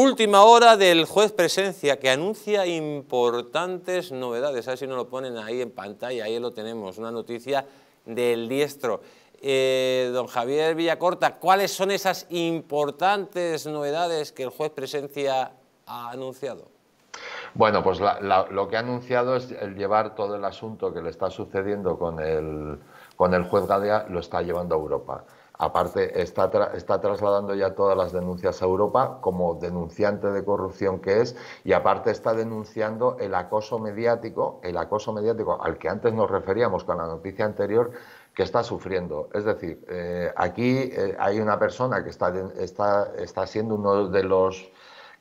Última hora del juez presencia que anuncia importantes novedades. A ver si nos lo ponen ahí en pantalla, ahí lo tenemos, una noticia del diestro. Eh, don Javier Villacorta, ¿cuáles son esas importantes novedades que el juez presencia ha anunciado? Bueno, pues lo que ha anunciado es el llevar todo el asunto que le está sucediendo con el, con el juez Gadea, lo está llevando a Europa. Aparte, está, está trasladando ya todas las denuncias a Europa como denunciante de corrupción que es y aparte está denunciando el acoso mediático, el acoso mediático al que antes nos referíamos con la noticia anterior, que está sufriendo. Es decir, eh, aquí eh, hay una persona que está, está, está siendo uno de los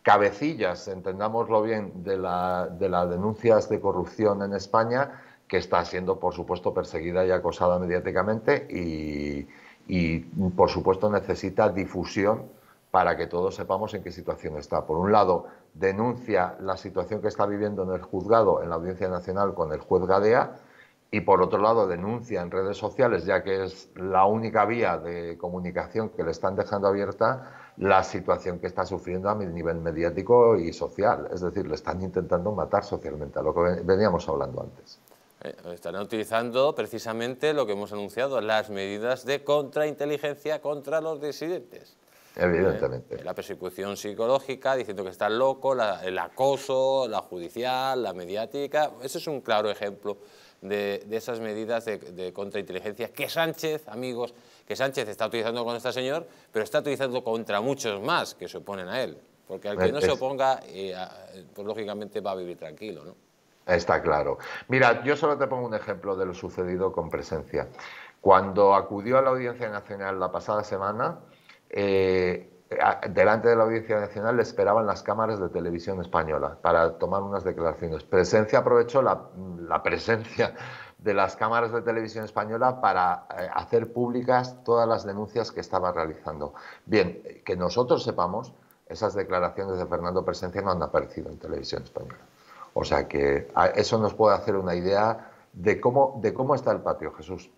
cabecillas, entendámoslo bien, de, la, de las denuncias de corrupción en España, que está siendo, por supuesto, perseguida y acosada mediáticamente y y, por supuesto, necesita difusión para que todos sepamos en qué situación está. Por un lado, denuncia la situación que está viviendo en el juzgado, en la Audiencia Nacional, con el juez Gadea, y por otro lado, denuncia en redes sociales, ya que es la única vía de comunicación que le están dejando abierta, la situación que está sufriendo a nivel mediático y social. Es decir, le están intentando matar socialmente, a lo que veníamos hablando antes. Eh, Estarán utilizando precisamente lo que hemos anunciado, las medidas de contrainteligencia contra los disidentes. Evidentemente. Eh, la persecución psicológica, diciendo que está loco, el acoso, la judicial, la mediática. Ese es un claro ejemplo de, esas medidas de, contrainteligencia que Sánchez, amigos, que Sánchez está utilizando con este señor, pero está utilizando contra muchos más que se oponen a él. Porque al que eh, no se oponga, pues lógicamente va a vivir tranquilo, ¿no? Está claro. Mira, yo solo te pongo un ejemplo de lo sucedido con presencia. Cuando acudió a la Audiencia Nacional la pasada semana, eh, delante de la Audiencia Nacional le esperaban las cámaras de televisión española para tomar unas declaraciones. Presencia aprovechó la, presencia de las cámaras de televisión española para eh, hacer públicas todas las denuncias que estaba realizando. Bien, que nosotros sepamos, esas declaraciones de Fernando Presencia no han aparecido en televisión española. O sea que eso nos puede hacer una idea de cómo, de cómo está el patio, Jesús.